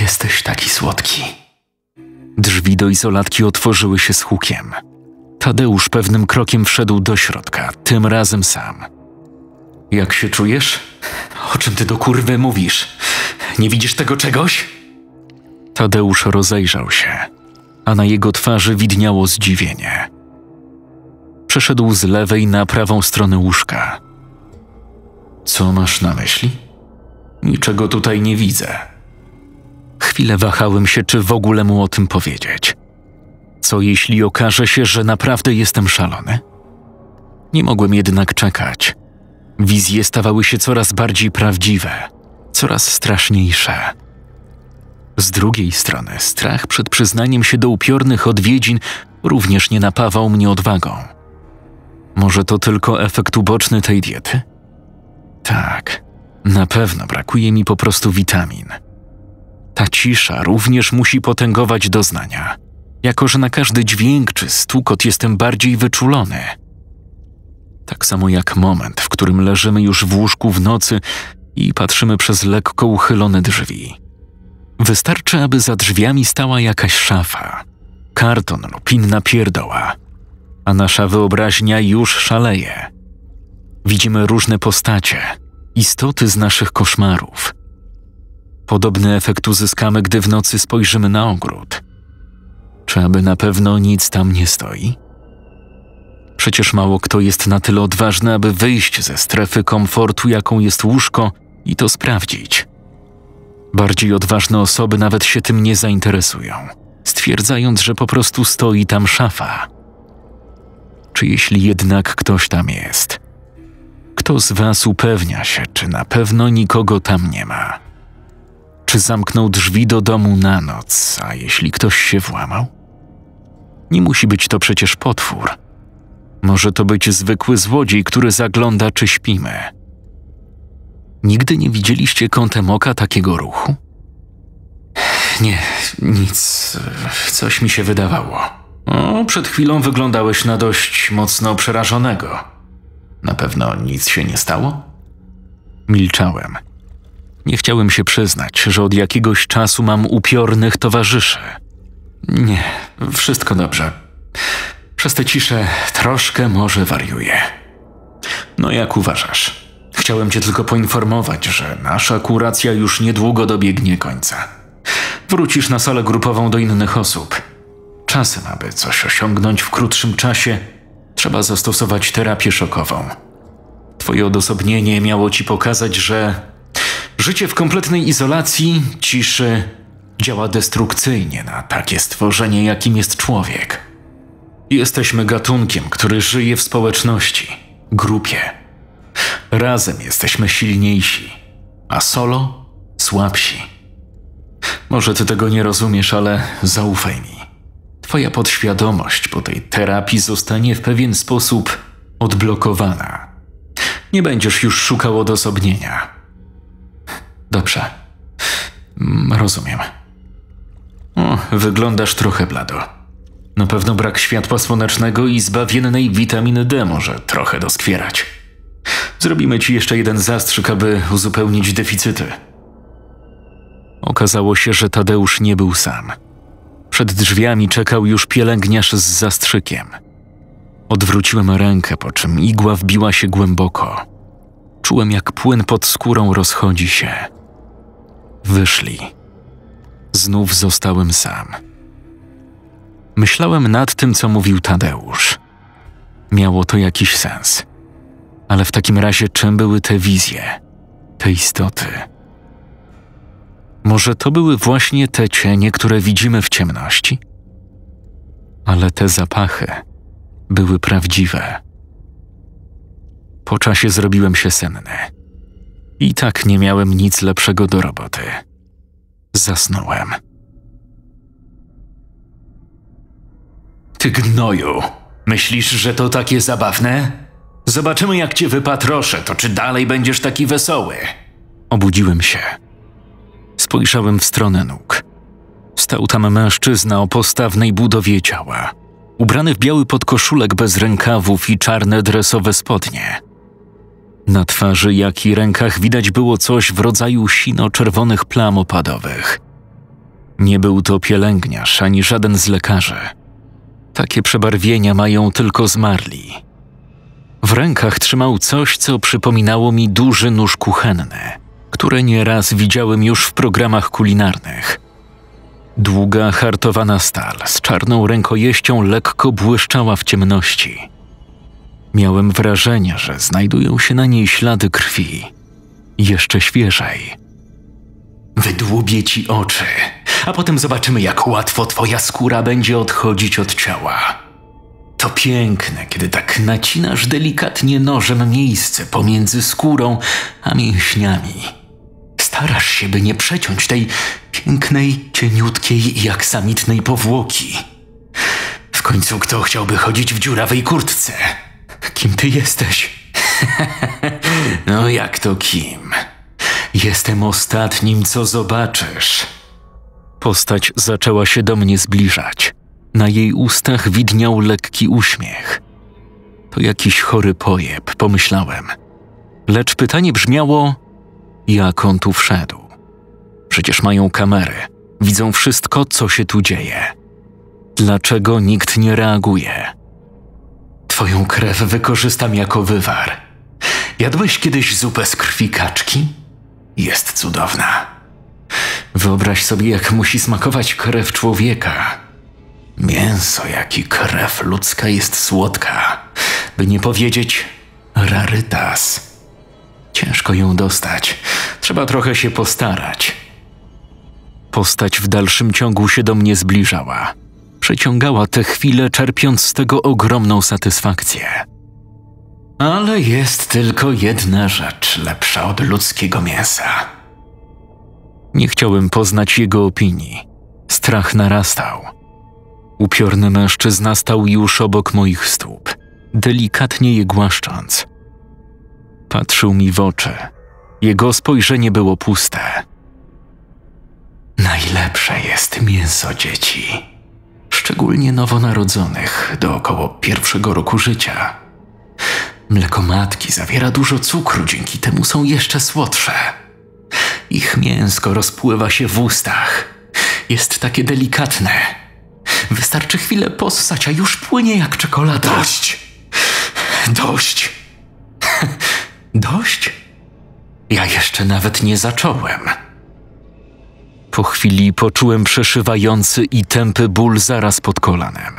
Jesteś taki słodki. Drzwi do izolatki otworzyły się z hukiem. Tadeusz pewnym krokiem wszedł do środka, tym razem sam. Jak się czujesz? O czym ty do kurwy mówisz? Nie widzisz tego czegoś? Tadeusz rozejrzał się, a na jego twarzy widniało zdziwienie przeszedł z lewej na prawą stronę łóżka. Co masz na myśli? Niczego tutaj nie widzę. Chwilę wahałem się, czy w ogóle mu o tym powiedzieć. Co jeśli okaże się, że naprawdę jestem szalony? Nie mogłem jednak czekać. Wizje stawały się coraz bardziej prawdziwe, coraz straszniejsze. Z drugiej strony, strach przed przyznaniem się do upiornych odwiedzin również nie napawał mnie odwagą. Może to tylko efekt uboczny tej diety? Tak, na pewno brakuje mi po prostu witamin. Ta cisza również musi potęgować doznania, jako że na każdy dźwięk czy stukot jestem bardziej wyczulony. Tak samo jak moment, w którym leżymy już w łóżku w nocy i patrzymy przez lekko uchylone drzwi. Wystarczy, aby za drzwiami stała jakaś szafa, karton lub inna pierdoła – a nasza wyobraźnia już szaleje. Widzimy różne postacie, istoty z naszych koszmarów. Podobny efekt uzyskamy, gdy w nocy spojrzymy na ogród. Czy aby na pewno nic tam nie stoi? Przecież mało kto jest na tyle odważny, aby wyjść ze strefy komfortu, jaką jest łóżko, i to sprawdzić. Bardziej odważne osoby nawet się tym nie zainteresują, stwierdzając, że po prostu stoi tam szafa czy jeśli jednak ktoś tam jest? Kto z Was upewnia się, czy na pewno nikogo tam nie ma? Czy zamknął drzwi do domu na noc, a jeśli ktoś się włamał? Nie musi być to przecież potwór. Może to być zwykły złodziej, który zagląda, czy śpimy. Nigdy nie widzieliście kątem oka takiego ruchu? Nie, nic. Coś mi się wydawało. O, no, przed chwilą wyglądałeś na dość mocno przerażonego. Na pewno nic się nie stało? Milczałem. Nie chciałem się przyznać, że od jakiegoś czasu mam upiornych towarzyszy. Nie, wszystko dobrze. Przez tę ciszę troszkę może wariuję. No jak uważasz? Chciałem cię tylko poinformować, że nasza kuracja już niedługo dobiegnie końca. Wrócisz na salę grupową do innych osób Czasem, aby coś osiągnąć w krótszym czasie, trzeba zastosować terapię szokową. Twoje odosobnienie miało ci pokazać, że życie w kompletnej izolacji, ciszy działa destrukcyjnie na takie stworzenie, jakim jest człowiek. Jesteśmy gatunkiem, który żyje w społeczności, grupie. Razem jesteśmy silniejsi, a solo słabsi. Może ty tego nie rozumiesz, ale zaufaj mi. Twoja podświadomość po tej terapii zostanie w pewien sposób odblokowana. Nie będziesz już szukał odosobnienia. Dobrze. Mm, rozumiem. O, wyglądasz trochę blado. Na pewno brak światła słonecznego i zbawiennej witaminy D może trochę doskwierać. Zrobimy ci jeszcze jeden zastrzyk, aby uzupełnić deficyty. Okazało się, że Tadeusz nie był sam. Przed drzwiami czekał już pielęgniarz z zastrzykiem. Odwróciłem rękę, po czym igła wbiła się głęboko. Czułem, jak płyn pod skórą rozchodzi się. Wyszli. Znów zostałem sam. Myślałem nad tym, co mówił Tadeusz. Miało to jakiś sens. Ale w takim razie czym były te wizje, te istoty? Może to były właśnie te cienie, które widzimy w ciemności? Ale te zapachy były prawdziwe. Po czasie zrobiłem się senny. I tak nie miałem nic lepszego do roboty. Zasnąłem. Ty gnoju, myślisz, że to takie zabawne? Zobaczymy, jak cię wypatroszę, to czy dalej będziesz taki wesoły. Obudziłem się Spojrzałem w stronę nóg. Stał tam mężczyzna o postawnej budowie ciała, ubrany w biały podkoszulek bez rękawów i czarne dresowe spodnie. Na twarzy, jak i rękach widać było coś w rodzaju sino-czerwonych plam opadowych. Nie był to pielęgniarz ani żaden z lekarzy. Takie przebarwienia mają tylko zmarli. W rękach trzymał coś, co przypominało mi duży nóż kuchenny które nieraz widziałem już w programach kulinarnych. Długa, hartowana stal z czarną rękojeścią lekko błyszczała w ciemności. Miałem wrażenie, że znajdują się na niej ślady krwi, jeszcze świeżej. Wydłubię ci oczy, a potem zobaczymy, jak łatwo twoja skóra będzie odchodzić od ciała. To piękne, kiedy tak nacinasz delikatnie nożem miejsce pomiędzy skórą a mięśniami starasz się, by nie przeciąć tej pięknej, cieniutkiej i aksamitnej powłoki. W końcu kto chciałby chodzić w dziurawej kurtce? Kim ty jesteś? no jak to kim? Jestem ostatnim, co zobaczysz. Postać zaczęła się do mnie zbliżać. Na jej ustach widniał lekki uśmiech. To jakiś chory pojeb, pomyślałem. Lecz pytanie brzmiało: jak on tu wszedł. Przecież mają kamery, widzą wszystko, co się tu dzieje. Dlaczego nikt nie reaguje? Twoją krew wykorzystam jako wywar. Jadłeś kiedyś zupę z krwi kaczki? Jest cudowna. Wyobraź sobie, jak musi smakować krew człowieka. Mięso, jak i krew ludzka jest słodka, by nie powiedzieć rarytas. Ciężko ją dostać. Trzeba trochę się postarać. Postać w dalszym ciągu się do mnie zbliżała. Przeciągała te chwile, czerpiąc z tego ogromną satysfakcję. Ale jest tylko jedna rzecz lepsza od ludzkiego mięsa. Nie chciałem poznać jego opinii. Strach narastał. Upiorny mężczyzna stał już obok moich stóp, delikatnie je głaszcząc. Patrzył mi w oczy. Jego spojrzenie było puste. Najlepsze jest mięso dzieci, szczególnie nowonarodzonych do około pierwszego roku życia. Mleko matki zawiera dużo cukru, dzięki temu są jeszcze słodsze. Ich mięsko rozpływa się w ustach. Jest takie delikatne. Wystarczy chwilę possać, a już płynie jak czekolada. Dość! Dość! Dość? Ja jeszcze nawet nie zacząłem. Po chwili poczułem przeszywający i tępy ból zaraz pod kolanem.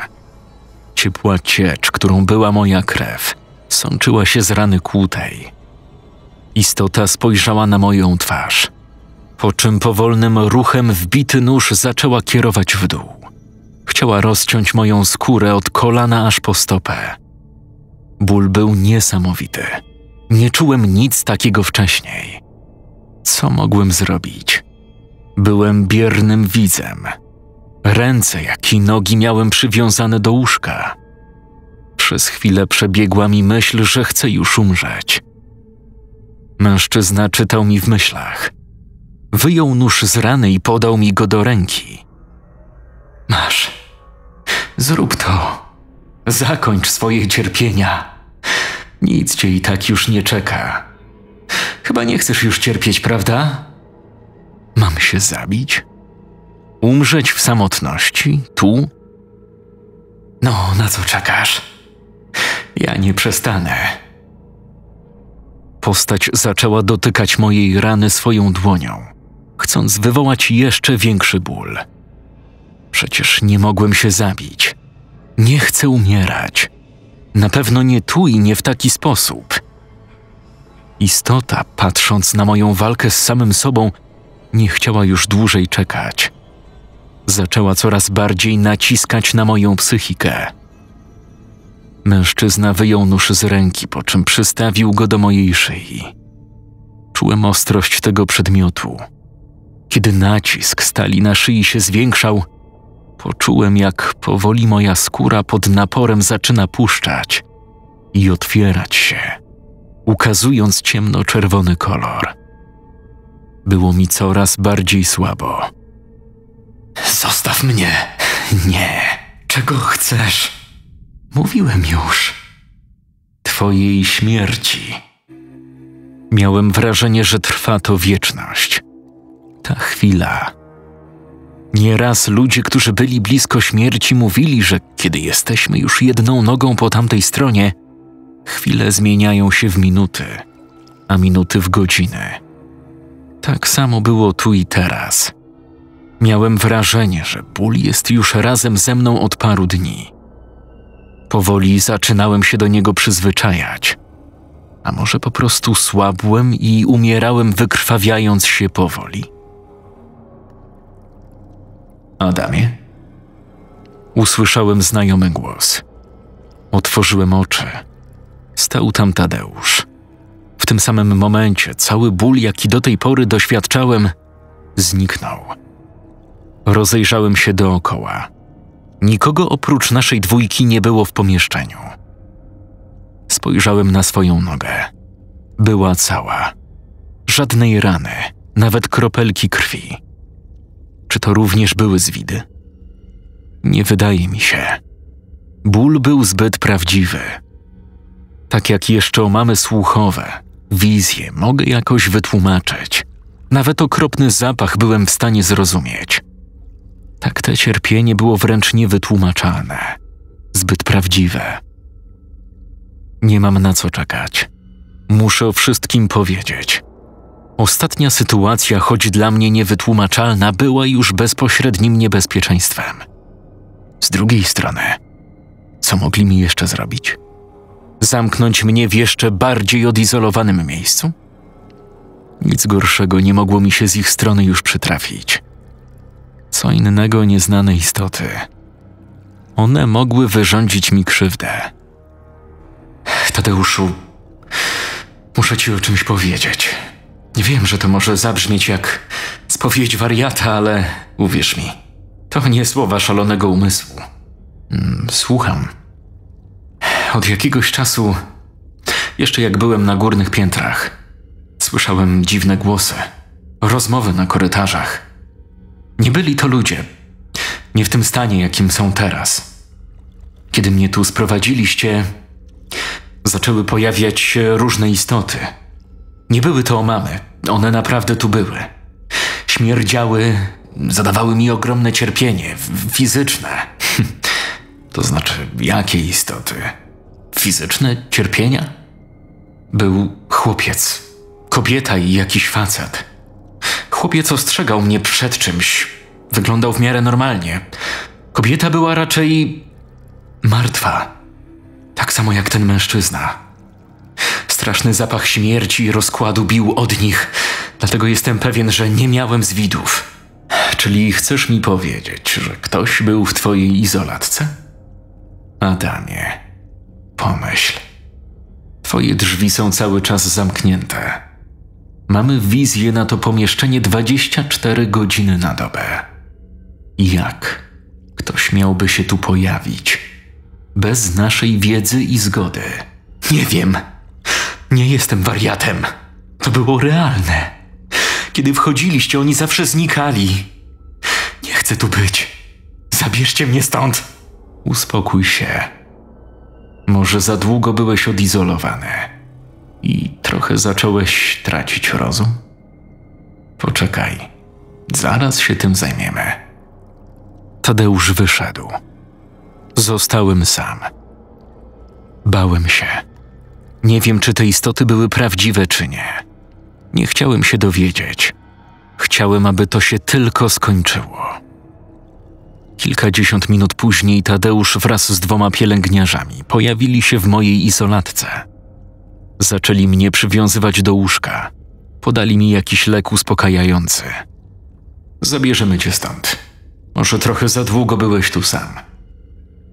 Ciepła ciecz, którą była moja krew, sączyła się z rany kłutej. Istota spojrzała na moją twarz, po czym powolnym ruchem wbity nóż zaczęła kierować w dół. Chciała rozciąć moją skórę od kolana aż po stopę. Ból był niesamowity nie czułem nic takiego wcześniej. Co mogłem zrobić? Byłem biernym widzem. Ręce, jak i nogi miałem przywiązane do łóżka. Przez chwilę przebiegła mi myśl, że chcę już umrzeć. Mężczyzna czytał mi w myślach. Wyjął nóż z rany i podał mi go do ręki. Masz. Zrób to. Zakończ swoje cierpienia. Nic cię i tak już nie czeka. Chyba nie chcesz już cierpieć, prawda? Mam się zabić? Umrzeć w samotności? Tu? No, na co czekasz? Ja nie przestanę. Postać zaczęła dotykać mojej rany swoją dłonią, chcąc wywołać jeszcze większy ból. Przecież nie mogłem się zabić. Nie chcę umierać. Na pewno nie tu i nie w taki sposób. Istota, patrząc na moją walkę z samym sobą, nie chciała już dłużej czekać. Zaczęła coraz bardziej naciskać na moją psychikę. Mężczyzna wyjął nóż z ręki, po czym przystawił go do mojej szyi. Czułem ostrość tego przedmiotu. Kiedy nacisk stali na szyi się zwiększał, Poczułem, jak powoli moja skóra pod naporem zaczyna puszczać i otwierać się, ukazując ciemnoczerwony kolor. Było mi coraz bardziej słabo. Zostaw mnie! Nie! Czego chcesz? Mówiłem już. Twojej śmierci. Miałem wrażenie, że trwa to wieczność. Ta chwila Nieraz ludzie, którzy byli blisko śmierci, mówili, że kiedy jesteśmy już jedną nogą po tamtej stronie, chwile zmieniają się w minuty, a minuty w godziny. Tak samo było tu i teraz. Miałem wrażenie, że ból jest już razem ze mną od paru dni. Powoli zaczynałem się do niego przyzwyczajać. A może po prostu słabłem i umierałem, wykrwawiając się powoli. Adamie? Usłyszałem znajomy głos. Otworzyłem oczy. Stał tam Tadeusz. W tym samym momencie cały ból, jaki do tej pory doświadczałem, zniknął. Rozejrzałem się dookoła. Nikogo oprócz naszej dwójki nie było w pomieszczeniu. Spojrzałem na swoją nogę. Była cała. Żadnej rany, nawet kropelki krwi czy to również były zwidy. Nie wydaje mi się. Ból był zbyt prawdziwy. Tak jak jeszcze mamy słuchowe, wizje mogę jakoś wytłumaczyć. Nawet okropny zapach byłem w stanie zrozumieć. Tak te cierpienie było wręcz niewytłumaczalne, zbyt prawdziwe. Nie mam na co czekać. Muszę o wszystkim powiedzieć. Ostatnia sytuacja, choć dla mnie niewytłumaczalna, była już bezpośrednim niebezpieczeństwem. Z drugiej strony, co mogli mi jeszcze zrobić? Zamknąć mnie w jeszcze bardziej odizolowanym miejscu? Nic gorszego nie mogło mi się z ich strony już przytrafić. Co innego nieznane istoty. One mogły wyrządzić mi krzywdę. Tadeuszu, muszę ci o czymś powiedzieć. Wiem, że to może zabrzmieć jak spowiedź wariata, ale uwierz mi, to nie słowa szalonego umysłu. Mm, słucham. Od jakiegoś czasu, jeszcze jak byłem na górnych piętrach, słyszałem dziwne głosy, rozmowy na korytarzach. Nie byli to ludzie, nie w tym stanie, jakim są teraz. Kiedy mnie tu sprowadziliście, zaczęły pojawiać się różne istoty – nie były to mamy. one naprawdę tu były. Śmierdziały, zadawały mi ogromne cierpienie fizyczne. to znaczy, jakie istoty? Fizyczne cierpienia? Był chłopiec, kobieta i jakiś facet. Chłopiec ostrzegał mnie przed czymś. Wyglądał w miarę normalnie. Kobieta była raczej martwa. Tak samo jak ten mężczyzna. Straszny zapach śmierci i rozkładu bił od nich, dlatego jestem pewien, że nie miałem zwidów. Czyli chcesz mi powiedzieć, że ktoś był w twojej izolatce? Adamie, pomyśl. Twoje drzwi są cały czas zamknięte. Mamy wizję na to pomieszczenie 24 godziny na dobę. Jak ktoś miałby się tu pojawić? Bez naszej wiedzy i zgody. Nie wiem. Nie jestem wariatem. To było realne. Kiedy wchodziliście, oni zawsze znikali. Nie chcę tu być. Zabierzcie mnie stąd. Uspokój się. Może za długo byłeś odizolowany i trochę zacząłeś tracić rozum? Poczekaj. Zaraz się tym zajmiemy. Tadeusz wyszedł. Zostałem sam. Bałem się. Nie wiem, czy te istoty były prawdziwe, czy nie. Nie chciałem się dowiedzieć. Chciałem, aby to się tylko skończyło. Kilkadziesiąt minut później Tadeusz wraz z dwoma pielęgniarzami pojawili się w mojej izolatce. Zaczęli mnie przywiązywać do łóżka. Podali mi jakiś lek uspokajający. Zabierzemy cię stąd. Może trochę za długo byłeś tu sam.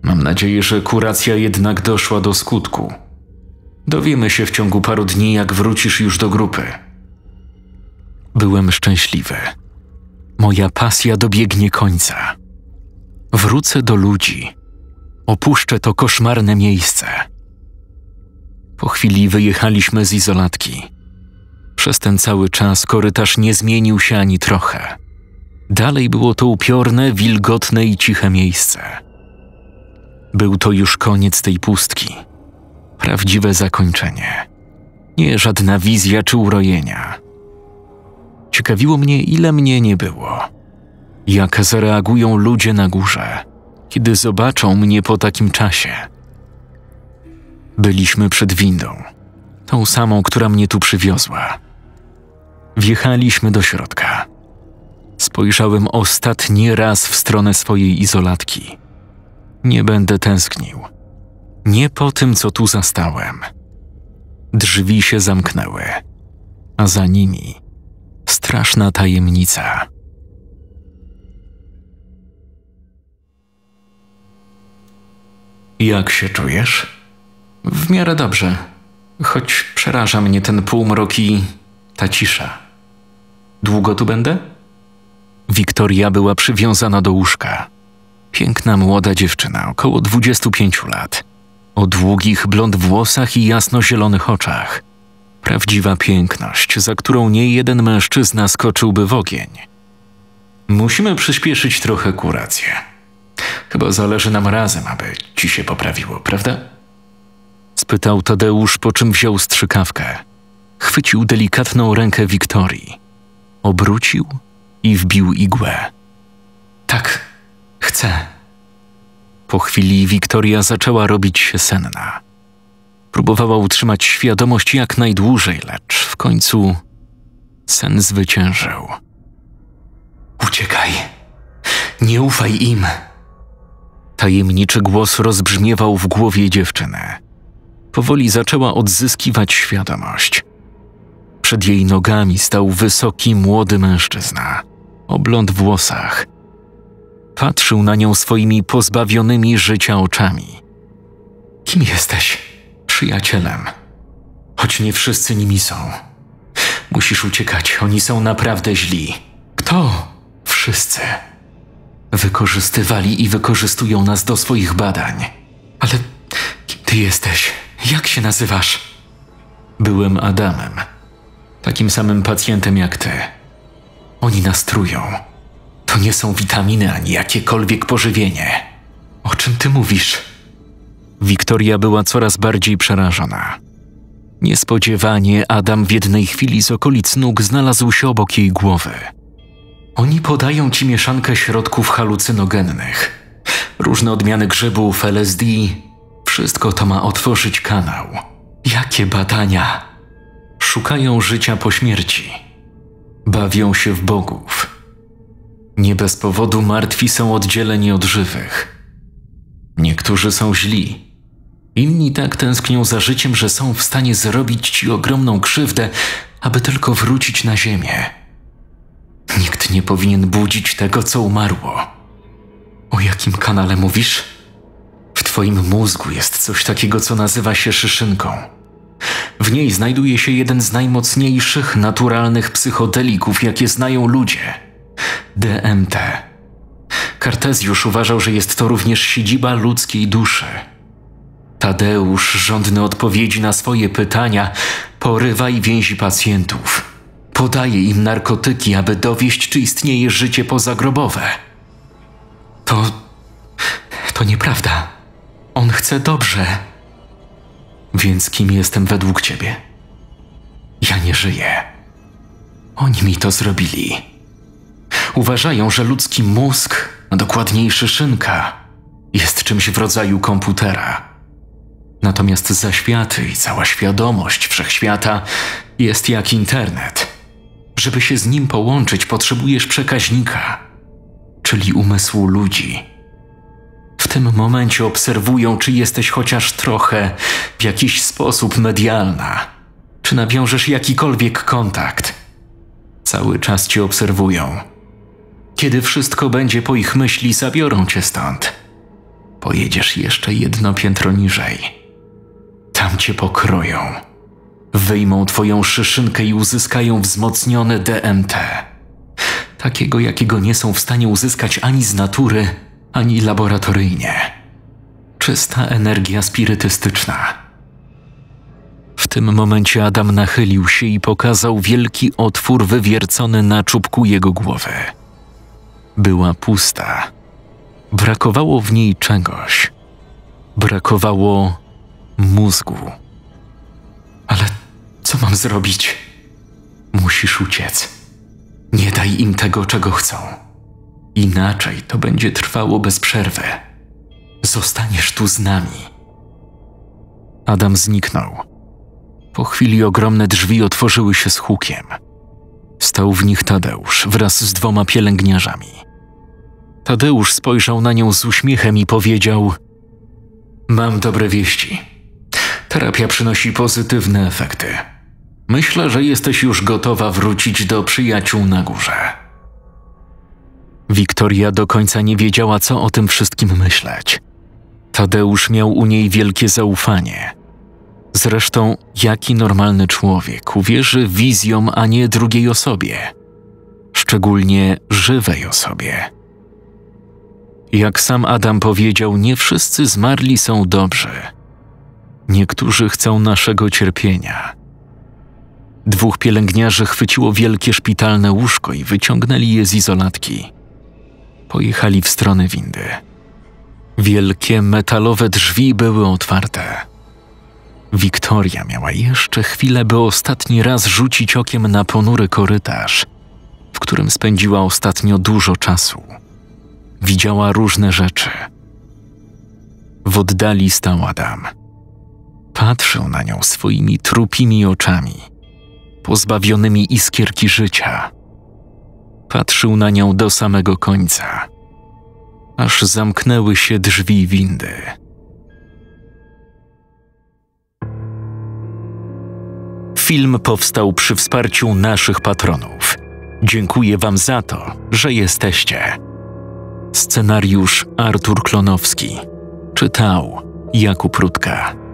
Mam nadzieję, że kuracja jednak doszła do skutku Dowiemy się w ciągu paru dni, jak wrócisz już do grupy. Byłem szczęśliwy. Moja pasja dobiegnie końca. Wrócę do ludzi. Opuszczę to koszmarne miejsce. Po chwili wyjechaliśmy z izolatki. Przez ten cały czas korytarz nie zmienił się ani trochę. Dalej było to upiorne, wilgotne i ciche miejsce. Był to już koniec tej pustki prawdziwe zakończenie. Nie żadna wizja czy urojenia. Ciekawiło mnie, ile mnie nie było. Jak zareagują ludzie na górze, kiedy zobaczą mnie po takim czasie. Byliśmy przed windą, tą samą, która mnie tu przywiozła. Wjechaliśmy do środka. Spojrzałem ostatni raz w stronę swojej izolatki. Nie będę tęsknił nie po tym, co tu zastałem. Drzwi się zamknęły, a za nimi straszna tajemnica. Jak się czujesz? W miarę dobrze, choć przeraża mnie ten półmrok i ta cisza. Długo tu będę? Wiktoria była przywiązana do łóżka. Piękna młoda dziewczyna, około 25 lat o długich blond włosach i jasnozielonych oczach. Prawdziwa piękność, za którą nie jeden mężczyzna skoczyłby w ogień. Musimy przyspieszyć trochę kurację. Chyba zależy nam razem, aby ci się poprawiło, prawda? Spytał Tadeusz, po czym wziął strzykawkę. Chwycił delikatną rękę Wiktorii. Obrócił i wbił igłę. Tak, chcę po chwili Wiktoria zaczęła robić się senna. Próbowała utrzymać świadomość jak najdłużej, lecz w końcu sen zwyciężył. Uciekaj! Nie ufaj im! Tajemniczy głos rozbrzmiewał w głowie dziewczyny. Powoli zaczęła odzyskiwać świadomość. Przed jej nogami stał wysoki, młody mężczyzna, obląd w włosach – patrzył na nią swoimi pozbawionymi życia oczami. Kim jesteś? Przyjacielem. Choć nie wszyscy nimi są. Musisz uciekać, oni są naprawdę źli. Kto? Wszyscy. Wykorzystywali i wykorzystują nas do swoich badań. Ale kim ty jesteś? Jak się nazywasz? Byłem Adamem. Takim samym pacjentem jak ty. Oni nas trują to nie są witaminy ani jakiekolwiek pożywienie. O czym ty mówisz? Wiktoria była coraz bardziej przerażona. Niespodziewanie Adam w jednej chwili z okolic nóg znalazł się obok jej głowy. Oni podają ci mieszankę środków halucynogennych, różne odmiany grzybów, LSD. Wszystko to ma otworzyć kanał. Jakie badania! Szukają życia po śmierci. Bawią się w bogów. Nie bez powodu martwi są oddzieleni od żywych. Niektórzy są źli, inni tak tęsknią za życiem, że są w stanie zrobić ci ogromną krzywdę, aby tylko wrócić na ziemię. Nikt nie powinien budzić tego, co umarło. O jakim kanale mówisz? W twoim mózgu jest coś takiego, co nazywa się szyszynką. W niej znajduje się jeden z najmocniejszych naturalnych psychodelików, jakie znają ludzie – DMT. Kartezjusz uważał, że jest to również siedziba ludzkiej duszy. Tadeusz, żądny odpowiedzi na swoje pytania, porywa i więzi pacjentów. Podaje im narkotyki, aby dowieść, czy istnieje życie pozagrobowe. To. to nieprawda. On chce dobrze. Więc kim jestem według ciebie? Ja nie żyję. Oni mi to zrobili uważają, że ludzki mózg, a dokładniejszy szynka, jest czymś w rodzaju komputera. Natomiast zaświaty i cała świadomość wszechświata jest jak internet. Żeby się z nim połączyć, potrzebujesz przekaźnika, czyli umysłu ludzi. W tym momencie obserwują, czy jesteś chociaż trochę w jakiś sposób medialna, czy nawiążesz jakikolwiek kontakt. Cały czas cię obserwują kiedy wszystko będzie po ich myśli, zabiorą cię stąd. Pojedziesz jeszcze jedno piętro niżej. Tam cię pokroją. Wyjmą twoją szyszynkę i uzyskają wzmocnione DMT. Takiego, jakiego nie są w stanie uzyskać ani z natury, ani laboratoryjnie. Czysta energia spirytystyczna. W tym momencie Adam nachylił się i pokazał wielki otwór wywiercony na czubku jego głowy była pusta. Brakowało w niej czegoś. Brakowało mózgu. Ale co mam zrobić? Musisz uciec. Nie daj im tego, czego chcą. Inaczej to będzie trwało bez przerwy. Zostaniesz tu z nami. Adam zniknął. Po chwili ogromne drzwi otworzyły się z hukiem. Stał w nich Tadeusz wraz z dwoma pielęgniarzami. Tadeusz spojrzał na nią z uśmiechem i powiedział: Mam dobre wieści. Terapia przynosi pozytywne efekty. Myślę, że jesteś już gotowa wrócić do przyjaciół na górze. Wiktoria do końca nie wiedziała, co o tym wszystkim myśleć. Tadeusz miał u niej wielkie zaufanie. Zresztą, jaki normalny człowiek uwierzy wizjom, a nie drugiej osobie, szczególnie żywej osobie. Jak sam Adam powiedział, nie wszyscy zmarli są dobrzy. Niektórzy chcą naszego cierpienia. Dwóch pielęgniarzy chwyciło wielkie szpitalne łóżko i wyciągnęli je z izolatki. Pojechali w stronę windy. Wielkie metalowe drzwi były otwarte. Wiktoria miała jeszcze chwilę, by ostatni raz rzucić okiem na ponury korytarz, w którym spędziła ostatnio dużo czasu widziała różne rzeczy. W oddali stał Adam. Patrzył na nią swoimi trupimi oczami, pozbawionymi iskierki życia. Patrzył na nią do samego końca, aż zamknęły się drzwi windy. Film powstał przy wsparciu naszych patronów. Dziękuję Wam za to, że jesteście. Scenariusz Artur Klonowski. Czytał Jakub Rutka.